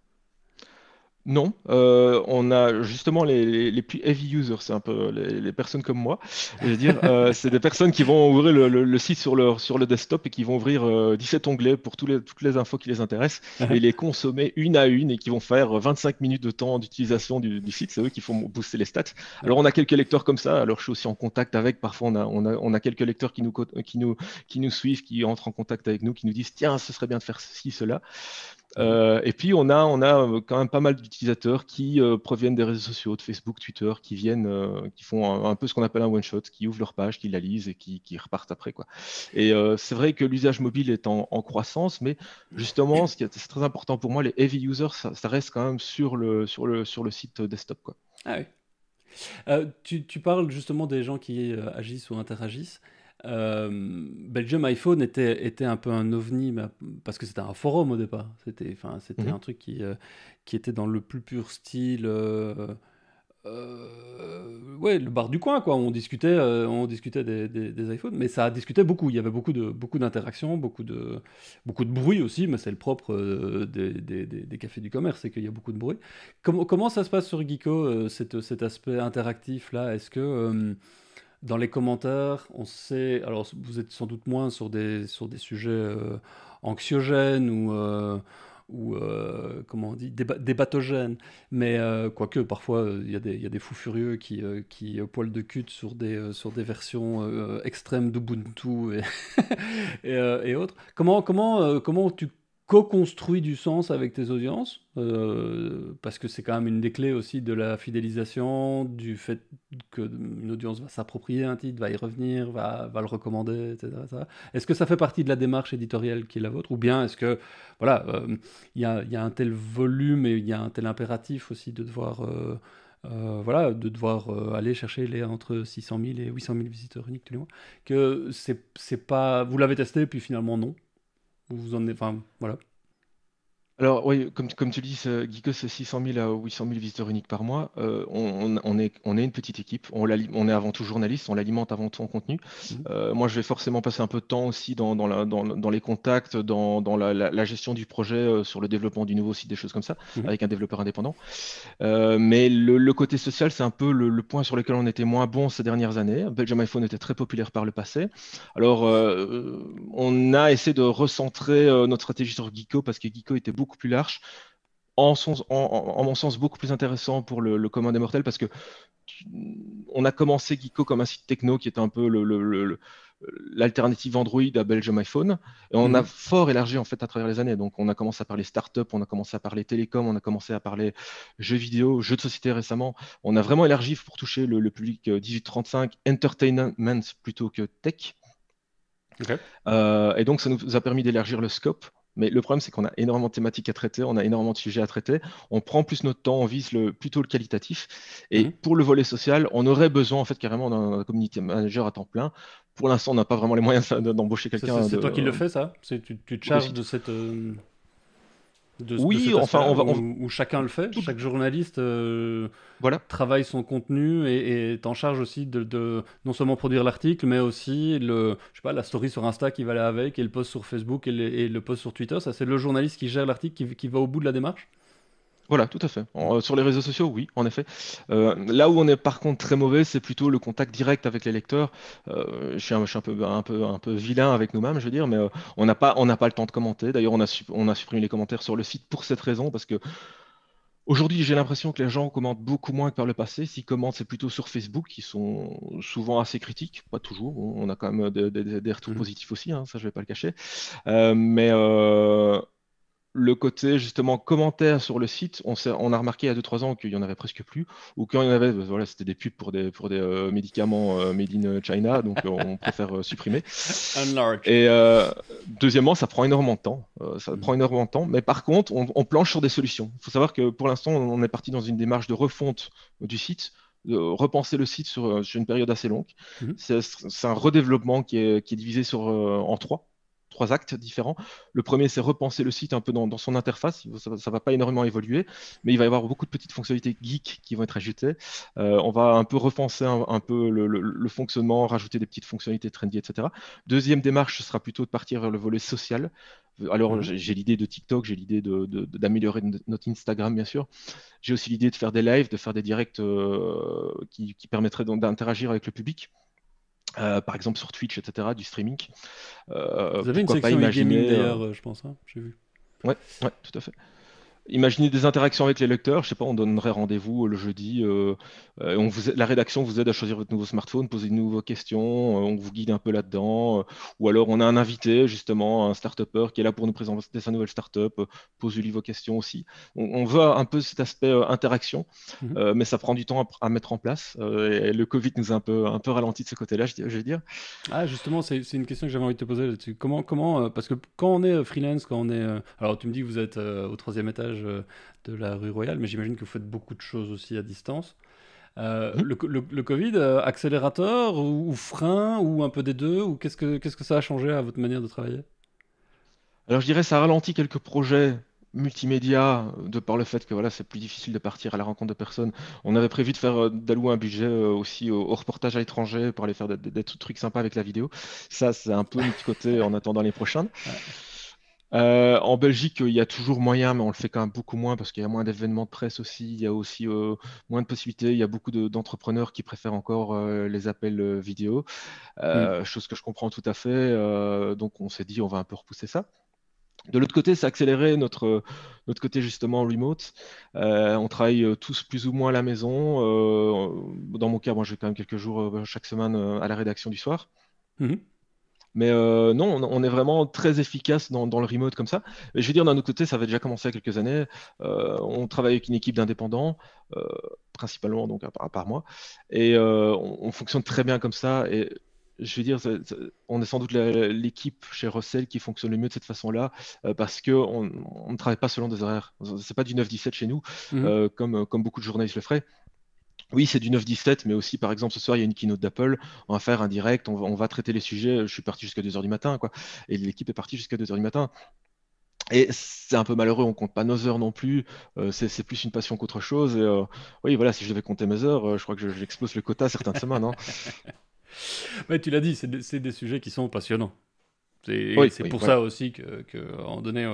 Non, euh, on a justement les, les, plus heavy users, c'est un peu les, personnes comme moi. Je veux dire, euh, c'est des personnes qui vont ouvrir le, site sur, leur, sur le desktop et qui vont ouvrir 17 euh, onglets pour tous les, toutes les infos qui les intéressent et les consommer une à une et qui vont faire 25 minutes de temps d'utilisation du, site. C'est eux qui font booster les stats. Alors, on a quelques lecteurs comme ça. Alors, je suis aussi en contact avec. Parfois, on a, on a, on a quelques lecteurs qui nous, qui, nous, qui nous suivent, qui entrent en contact avec nous, qui nous disent tiens, ce serait bien de faire ceci, cela. Euh, et puis, on a, on a euh, quand même pas mal d'utilisateurs qui euh, proviennent des réseaux sociaux, de Facebook, Twitter, qui viennent, qui font un, peu ce qu'on appelle un one-shot, qui ouvrent leur page, qui la lisent et qui, repartent après. Quoi. Et c'est vrai que l'usage mobile est en, croissance, mais justement, c'est très important pour moi, les heavy users, ça, reste quand même sur le, sur le, sur le site desktop. Quoi. Ah oui. tu, parles justement des gens qui agissent ou interagissent. Euh, Belgium iPhone était, était un peu un ovni, bah, parce que c'était un forum au départ. C'était, enfin, c'était mhm. un truc qui, euh, qui était dans le plus pur style. Euh, ouais, le bar du coin, quoi. On discutait, on discutait des, iPhones, mais ça discutait beaucoup. Il y avait beaucoup de beaucoup d'interactions, beaucoup de beaucoup de bruit aussi, mais c'est le propre des, cafés du commerce, c'est qu'il y a beaucoup de bruit. comment comment ça se passe sur Geeko, cet aspect interactif là Est-ce que dans les commentaires, on sait, alors vous êtes sans doute moins sur des, sur des sujets euh, anxiogènes ou, euh, ou euh, comment on dit, débatogènes, mais quoique parfois il y, y, a des fous furieux qui, qui poil de cul sur des, sur des versions extrêmes d'Ubuntu et, et, et, autres. Comment, comment, comment tu co construit du sens avec tes audiences, euh, parce que c'est quand même une des clés aussi de la fidélisation, du fait qu'une audience va s'approprier un titre, va y revenir, va, le recommander, etc. Est-ce que ça fait partie de la démarche éditoriale qui est la vôtre, ou bien est-ce que, voilà, euh, il y, a un tel volume et il y a un tel impératif aussi de devoir... Euh, voilà, de devoir aller chercher les entre 600 000 et 800 000 visiteurs uniques tous les mois, que c'est pas, vous l'avez testé puis finalement non, vous en êtes, enfin voilà. Alors oui, comme, tu dis, Geekos, c'est 600 000 à 800 000 visiteurs uniques par mois. Euh, on, est, on est une petite équipe. On, est avant tout journaliste. On l'alimente avant tout en contenu. Mmh. Euh, moi, je vais forcément passer un peu de temps aussi dans, les contacts, dans, la, gestion du projet, euh, sur le développement du nouveau site, des choses comme ça, mmh. avec un développeur indépendant. mais le, côté social, c'est un peu le, point sur lequel on était moins bon ces dernières années. Belgium Iphone était très populaire par le passé. Alors, on a essayé de recentrer notre stratégie sur Geeko parce que Geeko était beaucoup beaucoup plus large, en, en, mon sens beaucoup plus intéressant pour le, commun des mortels, parce que on a commencé Geeko comme un site techno qui est un peu l'alternative Android à Belgium iPhone. Et on a mm. fort élargi en fait à travers les années. Donc on a commencé à parler start-up, on a commencé à parler télécom, on a commencé à parler jeux vidéo, jeux de société récemment. On a vraiment élargi pour toucher le, public 18-35, euh, entertainment plutôt que tech. Euh, et donc ça nous a permis d'élargir le scope. Mais le problème, c'est qu'on a énormément de thématiques à traiter, on a énormément de sujets à traiter, on prend plus notre temps, on vise plutôt le qualitatif. Et mhm. pour le volet social, on aurait besoin, en fait, carrément d'un community manager à temps plein. Pour l'instant, on n'a pas vraiment les moyens d'embaucher quelqu'un. C'est toi qui le euh, fais, ça tu, tu, te charges de cette. Euh, oui, enfin, on Où, chacun le fait, chaque journaliste euh, travaille son contenu et, est en charge aussi de, non seulement produire l'article, mais aussi le, je sais pas, la story sur Insta qui va aller avec, et le post sur Facebook et le, post sur Twitter. Ça, c'est le journaliste qui gère l'article, qui, va au bout de la démarche. Voilà, tout à fait. Euh, sur les réseaux sociaux, oui, en effet. Euh, là où on est par contre très mauvais, c'est plutôt le contact direct avec les lecteurs. Euh, je suis un, peu, vilain avec nous-mêmes, je veux dire, mais on n'a pas, pas le temps de commenter. D'ailleurs, on a, supprimé les commentaires sur le site pour cette raison, parce que Aujourd'hui, j'ai l'impression que les gens commentent beaucoup moins que par le passé. S'ils commentent, c'est plutôt sur Facebook, qui sont souvent assez critiques, pas toujours. On a quand même des, retours mmh. positifs aussi, hein, ça je vais pas le cacher. mais le côté justement commentaire sur le site, on, a remarqué il y a 2-3 ans qu'il y en avait presque plus, ou quand il y en avait, voilà, c'était des pubs pour des, euh, médicaments euh, made in euh, China, donc on préfère supprimer. Et deuxièmement, ça prend énormément de temps, ça mm. prend énormément temps, mais par contre, on, planche sur des solutions. Il faut savoir que pour l'instant, on est parti dans une démarche de refonte du site, de repenser le site sur, une période assez longue. Mm. C'est un redéveloppement qui est, divisé en trois trois actes différents. Le premier, c'est repenser le site un peu dans, son interface. Ça, ne va pas énormément évoluer, mais il va y avoir beaucoup de petites fonctionnalités geek qui vont être ajoutées. Euh, on va un peu repenser un, peu le, fonctionnement, rajouter des petites fonctionnalités trendy, etc. Deuxième démarche, ce sera plutôt de partir vers le volet social. Alors, mhm. j'ai l'idée de TikTok, j'ai l'idée d'améliorer notre Instagram, bien sûr. J'ai aussi l'idée de faire des lives, de faire des directs euh, qui permettraient d'interagir avec le public. Euh, par exemple sur Twitch, etc., du streaming. Euh, Vous avez une section pas gaming euh, d'ailleurs, je pense, hein j'ai vu. Ouais, ouais, tout à fait. Imaginez des interactions avec les lecteurs. Je sais pas, on donnerait rendez-vous le jeudi. Euh, euh, la rédaction vous aide à choisir votre nouveau smartphone, poser de nouvelles questions. Euh, on vous guide un peu là-dedans. ou alors, on a un invité, justement, un start-upper qui est là pour nous présenter sa nouvelle start-up. Posez-lui vos questions aussi. On, veut un peu cet aspect interaction, mhm. mais ça prend du temps à, mettre en place. Et, le Covid nous a un peu, ralenti de ce côté-là, je, vais dire. Ah, justement, c'est une question que j'avais envie de te poser là Comment, comment parce que quand on est freelance, quand on est. alors, tu me dis que vous êtes au troisième étage euh, de la rue Royale, mais j'imagine que vous faites beaucoup de choses aussi à distance. Euh, le, Covid, euh, accélérateur ou, frein ou un peu des deux ou qu'est-ce que qu'est-ce que ça a changé à votre manière de travailler Alors je dirais ça a ralenti quelques projets multimédia de par le fait que voilà c'est plus difficile de partir à la rencontre de personnes. On avait prévu de faire d'allouer un budget aussi au, reportage à l'étranger pour aller faire des, trucs sympas avec la vidéo. Ça c'est un peu mis de côté en attendant les prochaines. Euh, en Belgique, il y a toujours moyen, mais on le fait quand même beaucoup moins parce qu'il y a moins d'événements de presse aussi, il y a aussi euh, moins de possibilités, il y a beaucoup d'entrepreneurs qui préfèrent encore euh, les appels vidéo, mm. chose que je comprends tout à fait, donc on s'est dit on va un peu repousser ça. De l'autre côté, ça accéléré notre, notre côté justement remote. on travaille tous plus ou moins à la maison. dans mon cas, moi, j'ai quand même quelques jours chaque semaine à la rédaction du soir. Mm. Mais euh, non, on, est vraiment très efficace dans, le remote comme ça. Mais je veux dire, d'un autre côté, ça avait déjà commencé il y a quelques années. Euh, on travaille avec une équipe d'indépendants, euh, principalement, donc à, part moi. Et on, fonctionne très bien comme ça. Et je veux dire, on est sans doute l'équipe chez Russell qui fonctionne le mieux de cette façon-là, parce qu'on on ne travaille pas selon des horaires. C'est pas du 9-17 chez nous, mhm. comme, comme beaucoup de journalistes le feraient. Oui, c'est du 9-17, mais aussi, par exemple, ce soir, il y a une keynote d'Apple, on va faire un direct, on va, traiter les sujets, je suis parti jusqu'à 2h du matin, quoi. Et l'équipe est partie jusqu'à 2h du matin. Et c'est un peu malheureux, on compte pas nos heures non plus, euh, c'est plus une passion qu'autre chose. Et, euh, oui, voilà, si je devais compter mes heures, euh, je crois que j'explose le quota certaines semaines. non hein. Mais tu l'as dit, c'est des sujets qui sont passionnants. C'est oui, pour ça aussi qu'à que, un moment donné,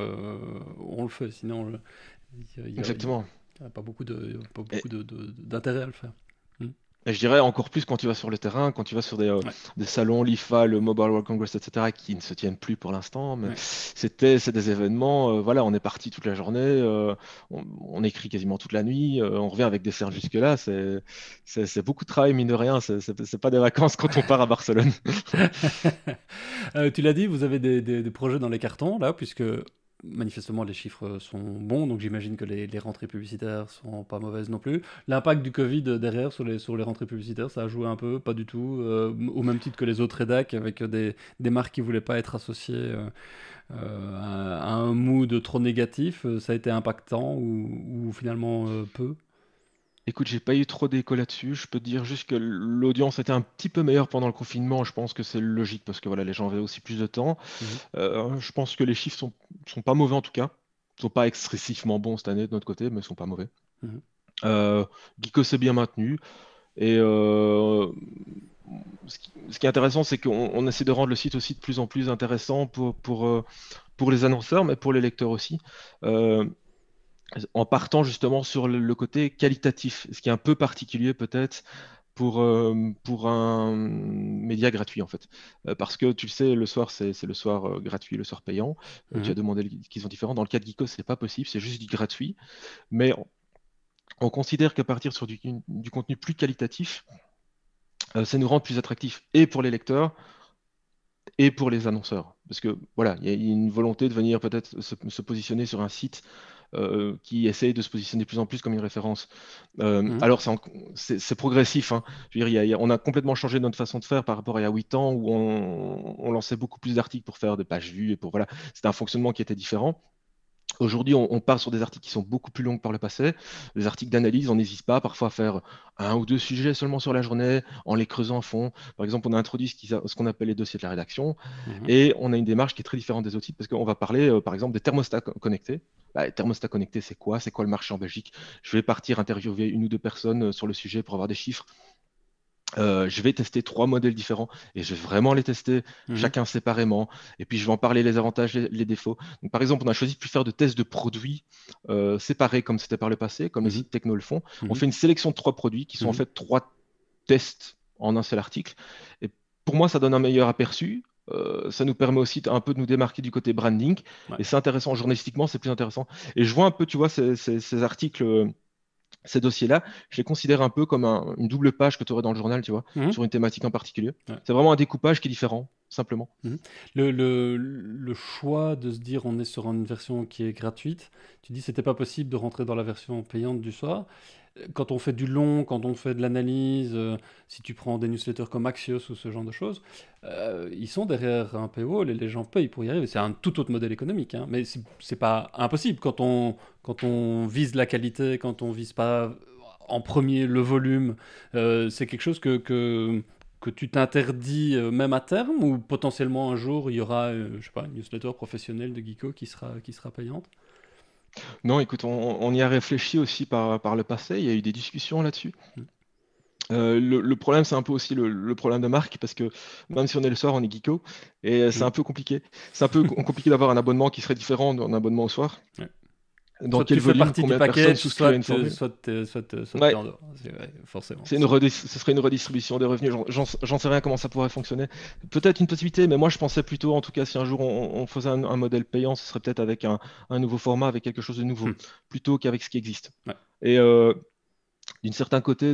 on le fait, sinon... Exactement pas beaucoup de pas beaucoup d'intérêt à le faire. Hmm. Et je dirais encore plus quand tu vas sur le terrain, quand tu vas sur des, euh, des salons, l'IFA, le Mobile World Congress, etc., qui ne se tiennent plus pour l'instant. Mais c'était, c'est des événements. Euh, voilà, on est parti toute la journée, euh, on, écrit quasiment toute la nuit, on revient avec des serres jusque là. C'est, c'est, beaucoup de travail mine de rien. C'est, pas des vacances quand on part à Barcelone. tu l'as dit, vous avez des, projets dans les cartons là, puisque manifestement, les chiffres sont bons, donc j'imagine que les, rentrées publicitaires sont pas mauvaises non plus. L'impact du Covid derrière sur les, sur les rentrées publicitaires, ça a joué un peu, pas du tout, euh, au même titre que les autres rédacs, e avec des, marques qui voulaient pas être associées euh, euh, à, un mood trop négatif. Ça a été impactant ou, finalement peu Écoute, j'ai pas eu trop d'écho là-dessus. Je peux te dire juste que l'audience était un petit peu meilleure pendant le confinement. Je pense que c'est logique parce que voilà, les gens avaient aussi plus de temps. Mhm. Euh, je pense que les chiffres sont, sont pas mauvais en tout cas. Ils sont pas excessivement bons cette année de notre côté, mais ils sont pas mauvais. Mhm. Euh, Geeko s'est bien maintenu. Et euh, ce, qui, est intéressant, c'est qu'on essaie de rendre le site aussi de plus en plus intéressant pour, pour, pour les annonceurs, mais pour les lecteurs aussi en partant justement sur le côté qualitatif, ce qui est un peu particulier peut-être pour, euh, pour un média gratuit en fait. Euh, parce que tu le sais, le soir c'est le soir euh, gratuit, le soir payant. Tu mhm. as demandé qu'ils sont différents. Dans le cas de Geekos, n'est pas possible, c'est juste du gratuit. Mais on, considère qu'à partir sur du, contenu plus qualitatif, ça nous rend plus attractifs et pour les lecteurs et pour les annonceurs. Parce que voilà, il y, a une volonté de venir peut-être se positionner sur un site euh, qui essaye de se positionner de plus en plus comme une référence. Euh, mhm. Alors, c'est progressif. on a complètement changé notre façon de faire par rapport à il y a 8 ans où on, lançait beaucoup plus d'articles pour faire des pages vues et voilà, c'était un fonctionnement qui était différent. Aujourd'hui, on, parle part sur des articles qui sont beaucoup plus longs que par le passé. Les articles d'analyse, on n'hésite pas parfois à faire un ou deux sujets seulement sur la journée, en les creusant à fond. Par exemple, on a introduit ce qu'on appelle les dossiers de la rédaction, mhm. et on a une démarche qui est très différente des autres sites, parce qu'on va parler, euh, par exemple, des thermostats connectés. Bah, thermostat c'est quoi C'est quoi le marché en Belgique Je vais partir interviewer une ou deux personnes euh, sur le sujet pour avoir des chiffres. Euh, je vais tester trois modèles différents et je vais vraiment les tester mhm. chacun séparément. Et puis je vais en parler les avantages, les, les défauts. par exemple, on a choisi de plus faire de tests de produits euh, séparés comme c'était par le passé, comme les mhm. sites techno le font. On mhm. fait une sélection de trois produits qui sont en fait trois tests en un seul article. Et pour moi, ça donne un meilleur aperçu. Euh, ça nous permet aussi un peu de nous démarquer du côté branding. Et c'est intéressant, journalistiquement, c'est plus intéressant. Et je vois un peu, tu vois, ces articles ces dossiers-là, je les considère un peu comme une double page que tu aurais dans le journal, tu vois, mhm. sur une thématique en particulier. C'est vraiment un découpage qui est différent simplement. Mhm. Le, choix de se dire on est sur une version qui est gratuite, tu dis c'était pas possible de rentrer dans la version payante du soir. Quand on fait du long, quand on fait de l'analyse, euh, si tu prends des newsletters comme Axios ou ce genre de choses, euh, ils sont derrière un paywall et les gens payent pour y arriver. C'est un tout autre modèle économique, hein, mais c'est pas impossible quand on, quand on vise la qualité, quand on vise pas en premier le volume. Euh, c'est quelque chose que, que que tu t'interdis euh, même à terme ou potentiellement un jour il y aura euh, je pas une newsletter professionnelle de Geeko qui sera qui sera payante Non, écoute, on, y a réfléchi aussi par, par, le passé, il y a eu des discussions là-dessus. Hmm. Euh, le, problème, c'est un peu aussi le, problème de marque, parce que même si on est le soir, on est geeko, et c'est hmm. un peu compliqué. C'est un peu compliqué d'avoir un abonnement qui serait différent d'un abonnement au soir. Donc, soit partie soit, soit, C'est une ce serait une redistribution des revenus. J'en sais rien comment ça pourrait fonctionner. Peut-être une possibilité, mais moi je pensais plutôt, en tout cas, si un jour on, faisait un, modèle payant, ce serait peut-être avec un, nouveau format, avec quelque chose de nouveau, hmm. plutôt qu'avec ce qui existe. Et euh, d'un certain côté,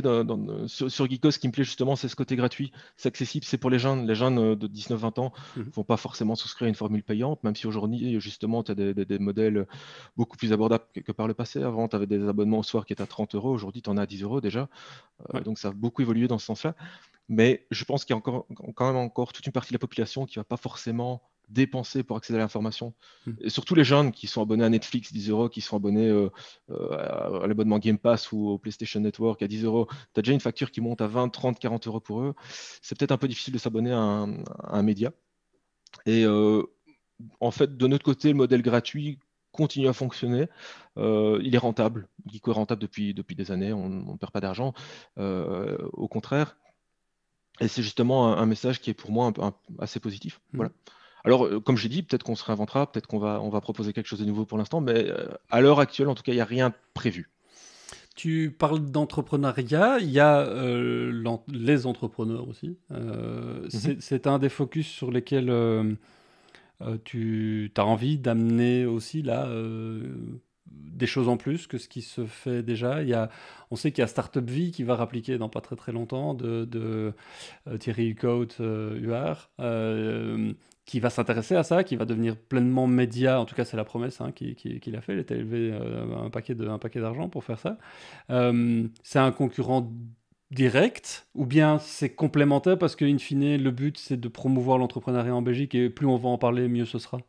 sur, Geekos, ce qui me plaît justement, c'est ce côté gratuit, c'est accessible, c'est pour les jeunes. Les jeunes euh, de 19-20 ans ne mhm. vont pas forcément souscrire à une formule payante, même si aujourd'hui, justement, tu as des, modèles beaucoup plus abordables que, par le passé. Avant, tu avais des abonnements au soir qui étaient à 30 euros, aujourd'hui, tu en as à 10 euros déjà. Euh, donc, ça a beaucoup évolué dans ce sens-là. Mais je pense qu'il y a encore, quand même encore toute une partie de la population qui ne va pas forcément dépenser pour accéder à l'information. Hmm. Et surtout les jeunes qui sont abonnés à Netflix 10 euros, qui sont abonnés euh, euh, à l'abonnement Game Pass ou au PlayStation Network à 10 euros, tu as déjà une facture qui monte à 20, 30, 40 euros pour eux. C'est peut-être un peu difficile de s'abonner à, un média. Et euh, en fait, de notre côté, le modèle gratuit continue à fonctionner. il est rentable. il est rentable depuis, depuis des années. On ne perd pas d'argent. au contraire. Et c'est justement un, message qui est pour moi assez positif. Hmm. Voilà. Alors, euh, comme j'ai dit, peut-être qu'on se réinventera, peut-être qu'on va, on va proposer quelque chose de nouveau pour l'instant, mais euh, à l'heure actuelle, en tout cas, il n'y a rien prévu. Tu parles d'entrepreneuriat, il y a euh, les entrepreneurs aussi. Mhm. C'est un des focus sur lesquels tu as envie d'amener aussi là des choses en plus que ce qui se fait déjà. Il y a, on sait qu'il y a Startup Vie qui va rappliquer dans pas très très longtemps de, euh, Thierry Hucote, euh, UR euh, qui va s'intéresser à ça, qui va devenir pleinement média. En tout cas, c'est la promesse hein, qu'il a fait. Il a élevé un paquet d'argent pour faire ça. c'est un concurrent direct ou bien c'est complémentaire parce que fine le but c'est de promouvoir l'entrepreneuriat en Belgique et plus on va en parler mieux ce sera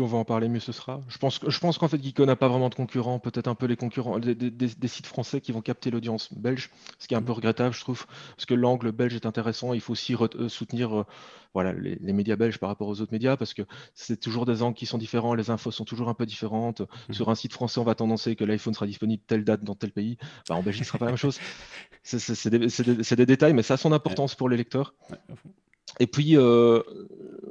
on va en parler, mieux ce sera. Je pense, je pense qu'en fait, Geekon n'a pas vraiment de concurrents, peut-être un peu les concurrents des, sites français qui vont capter l'audience belge, ce qui est un mm. peu regrettable, je trouve, parce que l'angle belge est intéressant. Il faut aussi euh, soutenir euh, voilà, les, médias belges par rapport aux autres médias, parce que c'est toujours des angles qui sont différents, les infos sont toujours un peu différentes. Mm. Sur un site français, on va tendancer que l'iPhone sera disponible telle date dans tel pays. Bah, en Belgique, ce sera pas la même chose. C'est des, détails, mais ça a son importance pour les lecteurs. Et puis, euh,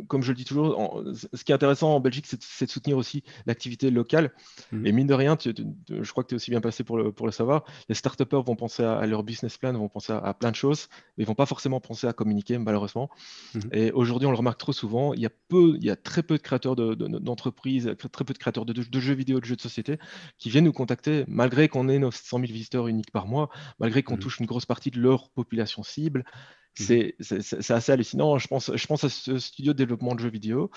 comme je le dis toujours, ce qui est intéressant en Belgique, c'est de soutenir aussi l'activité locale. Et mhm. mine de rien, je crois que tu es aussi bien passé pour le, savoir, les start vont penser à, leur business plan, vont penser à, plein de choses, mais ils vont pas forcément penser à communiquer, malheureusement. Mhm. Et aujourd'hui, on le remarque trop souvent, il y a, peu, il y très peu de créateurs d'entreprises, très peu de créateurs de, jeux vidéo, de jeux de société qui viennent nous contacter, malgré qu'on ait nos 100 000 visiteurs uniques par mois, malgré qu'on mhm. touche une grosse partie de leur population cible. Mmh. C'est assez hallucinant. Je pense, à ce studio de développement de jeux vidéo.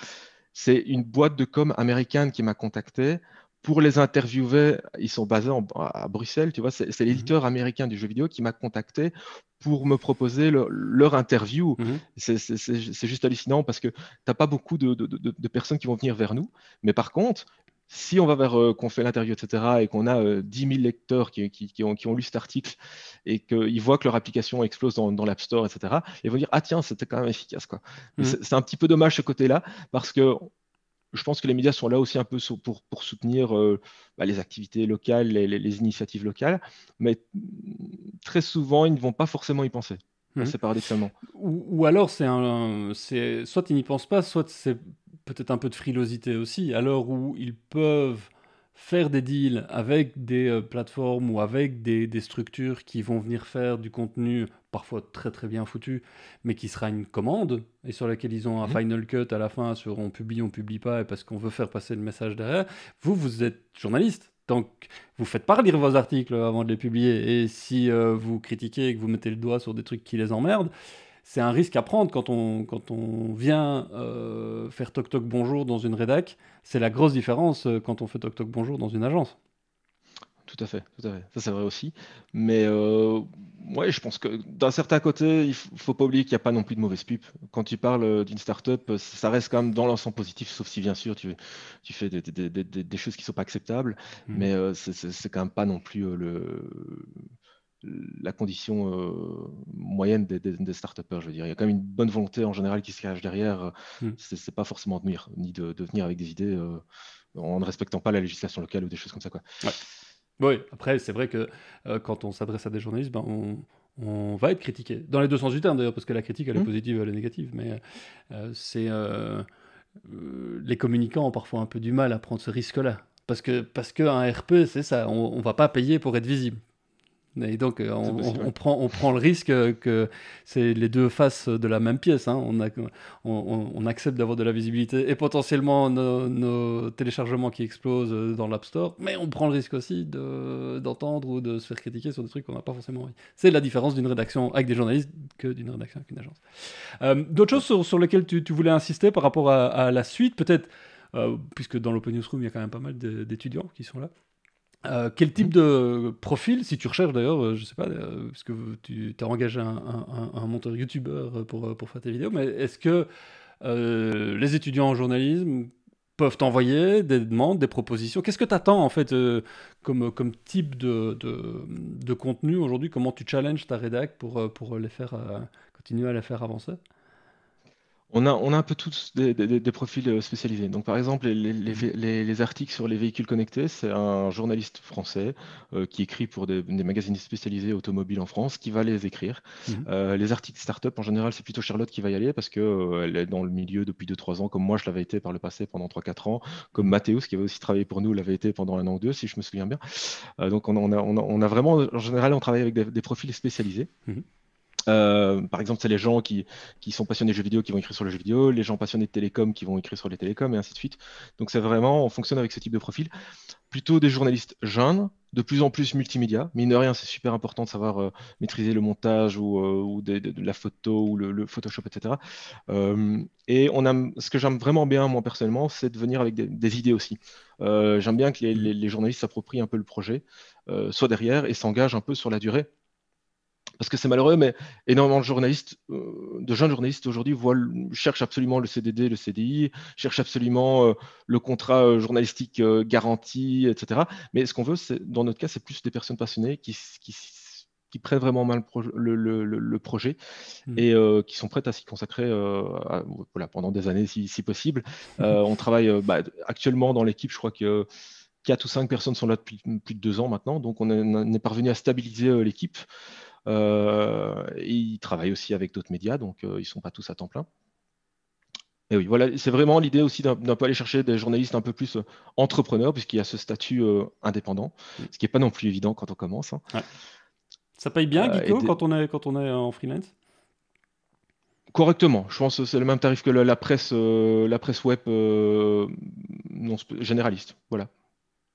C'est une boîte de com américaine qui m'a contacté pour les interviewer. Ils sont basés à Bruxelles, tu vois. C'est mmh l'éditeur américain du jeu vidéo qui m'a contacté pour me proposer leur interview. Mmh c'est juste hallucinant parce que tu n'as pas beaucoup de, personnes qui vont venir vers nous. Mais par contre, si on va vers euh, qu'on fait l'interview, etc., et qu'on a 10 euh, 000 lecteurs qui, qui, ont, qui, ont, lu cet article et qu'ils voient que leur application explose dans, dans l'App Store, etc., ils vont dire Ah, tiens, c'était quand même efficace. quoi. Mm. C'est un petit peu dommage ce côté-là parce que je pense que les médias sont là aussi un peu pour, pour soutenir euh, bah, les activités locales, les, les, initiatives locales, mais très souvent, ils ne vont pas forcément y penser. C'est mm. Ou, ou alors, c'est un, soit ils n'y pensent pas, soit c'est peut-être un peu de frilosité aussi, à l'heure où ils peuvent faire des deals avec des euh, plateformes ou avec des, structures qui vont venir faire du contenu parfois très très bien foutu, mais qui sera une commande et sur laquelle ils ont un mhm. final cut à la fin sur on publie, on publie pas et parce qu'on veut faire passer le message derrière. Vous, vous êtes journaliste. Donc, vous faites pas lire vos articles avant de les publier. Et si euh, vous critiquez et que vous mettez le doigt sur des trucs qui les emmerdent, c'est un risque à prendre quand on, quand on vient euh, faire toc toc bonjour dans une rédac. C'est la grosse différence euh, quand on fait toc toc bonjour dans une agence. Tout à fait, tout à fait. Ça c'est vrai aussi. Mais euh, ouais, je pense que d'un certain côté, il faut pas oublier qu'il n'y a pas non plus de mauvaise pub. Quand tu parles d'une start-up, ça reste quand même dans l'ensemble positif, sauf si bien sûr tu, tu fais des, choses qui ne sont pas acceptables. Hmm. Mais ce c'est quand même pas non plus le la condition euh, moyenne des, des, des start je dire, Il y a quand même une bonne volonté en général qui se cache derrière. Hmm. C'est Ce n'est pas forcément de nuire, ni de, venir avec des idées euh, en ne respectant pas la législation locale ou des choses comme ça. Quoi. Oui, après, c'est vrai que euh, quand on s'adresse à des journalistes, ben, on, va être critiqué. Dans les deux sens du terme, d'ailleurs, parce que la critique, elle est hmm. positive, elle est négative. Mais c'est. les communicants ont parfois un peu du mal à prendre ce risque-là. Parce que, parce que un RP, c'est ça. On, ne va pas payer pour être visible. Et donc, euh, on, prend, on prend le risque que c'est les deux faces de la même pièce. Hein. On, accepte d'avoir de la visibilité et potentiellement nos, téléchargements qui explosent dans l'App Store, mais on prend le risque aussi d'entendre ou de se faire critiquer sur des trucs qu'on n'a pas forcément envie. C'est la différence d'une rédaction avec des journalistes que d'une rédaction avec une agence. Euh, d'autres choses sur, lesquelles tu, voulais insister par rapport à, la suite, peut-être, euh, puisque dans l'Open Newsroom, il y a quand même pas mal d'étudiants qui sont là. Euh, quel type mmh. de profil, si tu recherches d'ailleurs, euh, je ne sais pas, euh, parce que tu as engagé un, monteur youtubeur pour, pour faire tes vidéos, mais est-ce que les étudiants en journalisme peuvent t'envoyer des demandes, des propositions Qu'est-ce que tu attends en fait comme, comme type de, de, contenu aujourd'hui Comment tu challenges ta rédac pour, pour les faire, continuer à les faire avancer on a, un peu tous des, profils euh, spécialisés. Donc, par exemple, les, articles sur les véhicules connectés, c'est un journaliste français euh, qui écrit pour des, magazines spécialisés automobiles en France qui va les écrire. Mhm. Euh, les articles start-up, en général, c'est plutôt Charlotte qui va y aller parce qu'elle est dans le milieu depuis 2-3 ans, comme moi je l'avais été par le passé pendant 3-4 ans, comme Mathéus qui avait aussi travaillé pour nous l'avait été pendant un an ou deux, si je me souviens bien. donc, on a, vraiment, en général, on travaille avec des, profils spécialisés. Mhm. Euh, par exemple, c'est les gens qui, sont passionnés de jeux vidéo qui vont écrire sur le jeu vidéo, les gens passionnés de télécom qui vont écrire sur les télécoms, et ainsi de suite. Donc, c'est vraiment, on fonctionne avec ce type de profil. Plutôt des journalistes jeunes, de plus en plus multimédia. Mine de rien, c'est super important de savoir euh, maîtriser le montage ou, euh, de, la photo ou le, Photoshop, etc. et on a, ce que j'aime vraiment bien, moi personnellement, c'est de venir avec des, idées aussi. j'aime bien que les, journalistes s'approprient un peu le projet, soit derrière, et s'engagent un peu sur la durée parce que c'est malheureux, mais énormément de journalistes, euh, de jeunes journalistes aujourd'hui cherchent absolument le CDD, le CDI, cherchent absolument euh, le contrat euh, journalistique garanti, etc. Mais ce qu'on veut, c'est dans notre cas, c'est plus des personnes passionnées qui, prennent vraiment mal le, projet hmm. et qui sont prêtes à s'y consacrer voilà, pendant des années si, possible. Hmm. on travaille bah, actuellement dans l'équipe, je crois que quatre ou cinq personnes sont là depuis plus de 2 ans maintenant, donc on est parvenu à stabiliser l'équipe. Euh, et ils travaillent aussi avec d'autres médias, donc euh, ils ne sont pas tous à temps plein. Et oui, voilà, c'est vraiment l'idée aussi d'un peu aller chercher des journalistes un peu plus euh, entrepreneurs, puisqu'il y a ce statut indépendant, mm. ce qui n'est pas non plus évident quand on commence. Hein. Ça paye bien, Guico, quand, on est, quand on est en freelance Correctement, je pense que c'est le même tarif que la, presse, la presse web non, généraliste. Voilà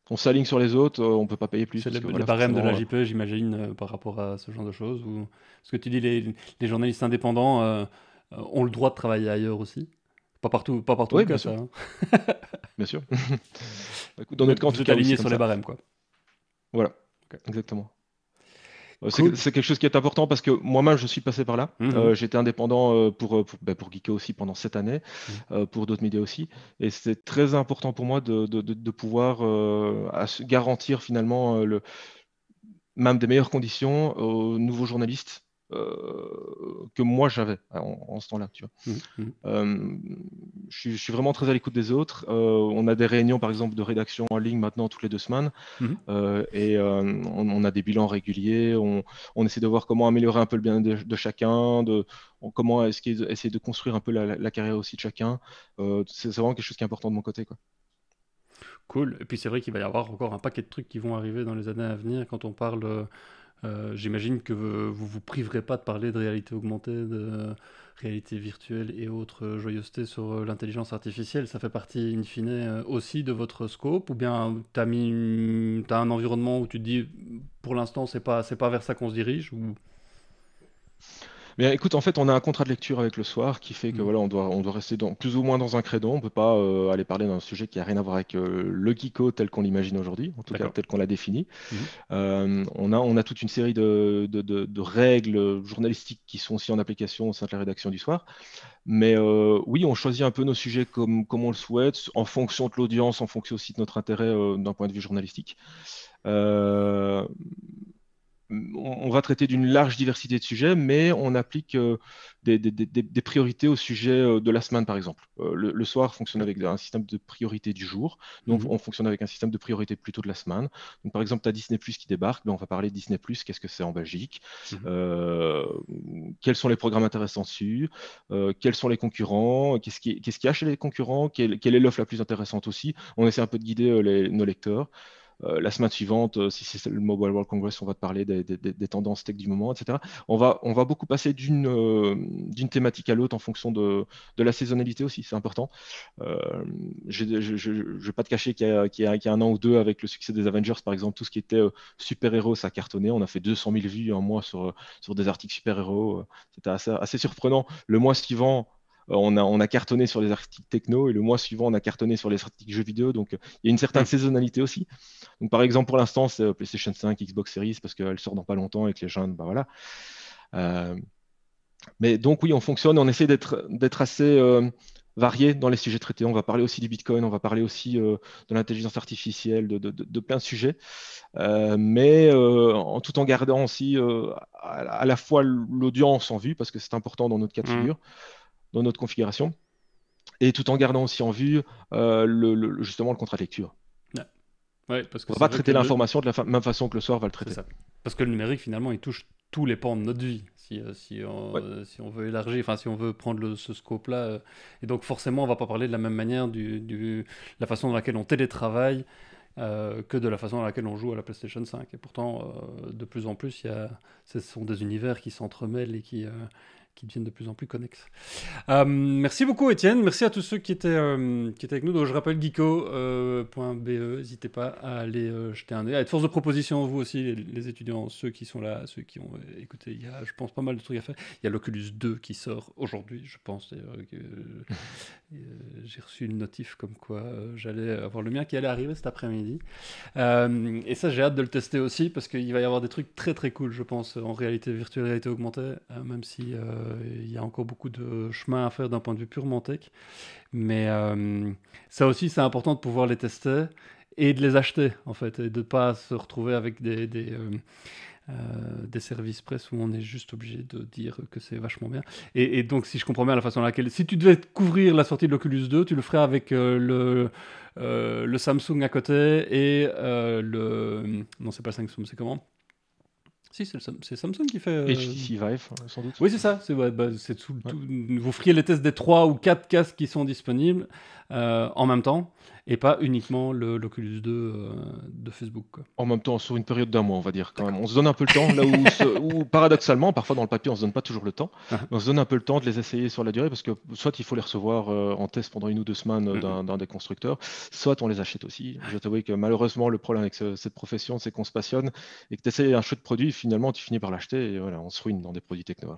on s'aligne sur les autres, euh, on peut pas payer plus. C'est le, barème de la JPE, j'imagine, euh, par rapport à ce genre de choses. Ou ce que tu dis, les, journalistes indépendants euh, ont le droit de travailler ailleurs aussi. Pas partout, pas partout. Oui, hein. bien, sûr. Ça, bien sûr. Dans notre camp, tu êtes aligné sur les barèmes, quoi. Voilà, exactement. Euh, c'est quelque chose qui est important parce que moi-même, je suis passé par là. Mhm. Euh, j'étais indépendant euh, pour, pour, ben, aussi pendant cette année, mhm. pour d'autres médias aussi. Et c'est très important pour moi de, pouvoir garantir finalement le, même des meilleures conditions aux nouveaux journalistes euh, que moi j'avais euh, en, ce temps-là. Tu mmh, mmh. Euh, je, suis, vraiment très à l'écoute des autres. on a des réunions, par exemple, de rédaction en ligne maintenant toutes les deux semaines, mmh. et on, a des bilans réguliers. On, essaie de voir comment améliorer un peu le bien être de chacun, de comment est-ce essayer de construire un peu la, carrière aussi de chacun. c'est vraiment quelque chose qui est important de mon côté. Quoi. Cool. Et puis c'est vrai qu'il va y avoir encore un paquet de trucs qui vont arriver dans les années à venir quand on parle euh, j'imagine que vous vous priverez pas de parler de réalité augmentée, de réalité virtuelle et autres euh, joyeusetés sur euh, l'intelligence artificielle. Ça fait partie, in fine, aussi de votre scope Ou bien tu as, un environnement où tu te dis, pour l'instant, c'est pas, pas vers ça qu'on se dirige ou... Mais écoute, en fait, on a un contrat de lecture avec le soir qui fait que mm. voilà, on doit, rester plus ou moins dans un credo. On ne peut pas euh, aller parler d'un sujet qui n'a rien à voir avec euh, le geeko tel qu'on l'imagine aujourd'hui, en tout cas tel qu'on l'a défini. Mm -hmm. euh, on, a, toute une série de, règles journalistiques qui sont aussi en application au sein de la rédaction du soir. Mais oui, on choisit un peu nos sujets comme, on le souhaite, en fonction de l'audience, en fonction aussi de notre intérêt d'un point de vue journalistique on, va traiter d'une large diversité de sujets, mais on applique euh, des, priorités au sujet euh, de la semaine, par exemple. Euh, le, soir fonctionne avec un système de priorité du jour, donc mhm. on fonctionne avec un système de priorité plutôt de la semaine. par exemple, tu as Disney Plus qui débarque, ben, on va parler de Disney Plus, qu'est-ce que c'est en Belgique, mhm. quels sont les programmes intéressants dessus, quels sont les concurrents, qu'est-ce qui a chez les concurrents, quelle, est l'offre la plus intéressante aussi. On essaie un peu de guider nos lecteurs. Euh, la semaine suivante, euh, si c'est le Mobile World Congress, on va te parler des, tendances tech du moment, etc. On va, beaucoup passer euh, d'une thématique à l'autre en fonction de, la saisonnalité aussi, c'est important. je ne vais pas te cacher qu'il y, a un an ou deux, avec le succès des Avengers, par exemple, tout ce qui était super-héros, ça cartonné. On a fait 200 000 vues en mois sur, des articles super-héros. C'était assez surprenant. Le mois suivant, euh, on a, cartonné sur les articles techno et le mois suivant, on a cartonné sur les articles jeux vidéo. Donc, euh, il y a une certaine saisonnalité aussi. Donc, par exemple, pour l'instant, c'est euh, PlayStation 5, Xbox Series, parce qu'elle sort dans pas longtemps et que les jeunes, ben bah, voilà. mais donc, oui, on fonctionne, on essaie d'être assez varié dans les sujets traités. On va parler aussi du Bitcoin, on va parler aussi de l'intelligence artificielle, de, plein de sujets, mais en, tout en gardant aussi à, la fois l'audience en vue, parce que c'est important dans notre cas de mmh. figure dans notre configuration, et tout en gardant aussi en vue euh, le, justement le contrat de lecture. Ouais. parce que on va pas traiter l'information de la même façon que le soir va le traiter. Ça. Parce que le numérique finalement il touche tous les pans de notre vie. Si, euh, on, veut élargir, enfin si on veut prendre ce scope-là, euh, et donc forcément on va pas parler de la même manière du, la façon dans laquelle on télétravaille que de la façon dans laquelle on joue à la PlayStation 5. Et pourtant, de plus en plus, ce sont des univers qui s'entremêlent et qui qui deviennent de plus en plus connexes. Euh, merci beaucoup, Étienne. Merci à tous ceux qui étaient, euh, qui étaient avec nous. Donc, je rappelle geeko.be. Euh, n'hésitez pas à aller jeter un œil. À être force de proposition, vous aussi, les, étudiants, ceux qui sont là, ceux qui ont écouté. Il y a, je pense, pas mal de trucs à faire. Il y a l'Oculus 2 qui sort aujourd'hui, je pense. j'ai reçu une notif comme quoi j'allais avoir le mien qui allait arriver cet après-midi. et ça, j'ai hâte de le tester aussi parce qu'il va y avoir des trucs très très cool, je pense, en réalité virtuelle, réalité augmentée, même si il euh, y a encore beaucoup de chemin à faire d'un point de vue purement tech. Mais euh, ça aussi, c'est important de pouvoir les tester et de les acheter, en fait, et de ne pas se retrouver avec des, euh, des services presse où on est juste obligé de dire que c'est vachement bien. Et, donc, si je comprends bien la façon dans laquelle. Si tu devais couvrir la sortie de l'Oculus 2, tu le ferais avec le, le Samsung à côté et le. Non, c'est pas Samsung, c'est comment si, c'est, Samsung qui fait. Euh... HTC Vive, hein, sans doute. Oui, c'est ça. bah, tout, ouais. vous feriez les tests des 3 ou 4 casques qui sont disponibles euh, en même temps et pas uniquement l'Oculus 2 euh, de Facebook. En même temps, sur une période d'un mois, on va dire quand On se donne un peu le temps, là où, paradoxalement, parfois dans le papier, on se donne pas toujours le temps. Ah. On se donne un peu le temps de les essayer sur la durée parce que soit il faut les recevoir euh, en test pendant une ou deux semaines euh, d'un des constructeurs, soit on les achète aussi. Je t'avoue que malheureusement, le problème avec cette profession, c'est qu'on se passionne et que tu essayes un de produit, finalement, tu finis par l'acheter et voilà, on se ruine dans des produits techno. Hein.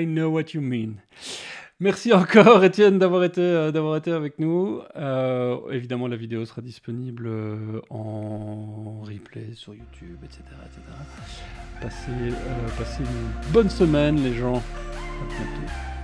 I know what you mean. Merci encore, Étienne, d'avoir été, euh, été avec nous. Euh, évidemment, la vidéo sera disponible euh, en replay sur YouTube, etc. Passez, passez une bonne semaine, les gens. À bientôt.